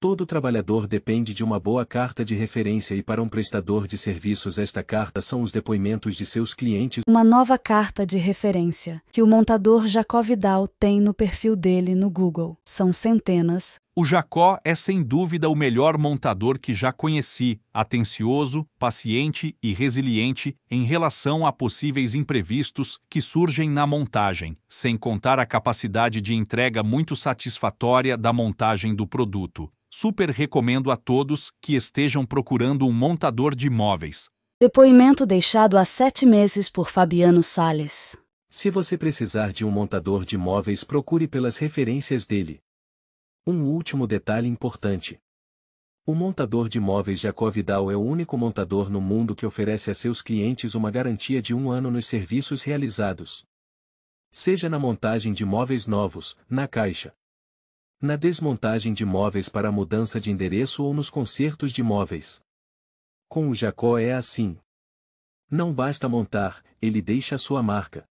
Todo trabalhador depende de uma boa carta de referência e para um prestador de serviços esta carta são os depoimentos de seus clientes. Uma nova carta de referência que o montador Jacob Vidal tem no perfil dele no Google. São centenas, o Jacó é sem dúvida o melhor montador que já conheci, atencioso, paciente e resiliente em relação a possíveis imprevistos que surgem na montagem, sem contar a capacidade de entrega muito satisfatória da montagem do produto. Super recomendo a todos que estejam procurando um montador de móveis. Depoimento deixado há sete meses por Fabiano Sales. Se você precisar de um montador de móveis, procure pelas referências dele. Um último detalhe importante. O montador de móveis Jacó Vidal é o único montador no mundo que oferece a seus clientes uma garantia de um ano nos serviços realizados. Seja na montagem de móveis novos, na caixa, na desmontagem de móveis para mudança de endereço ou nos consertos de móveis. Com o Jacó é assim. Não basta montar, ele deixa a sua marca.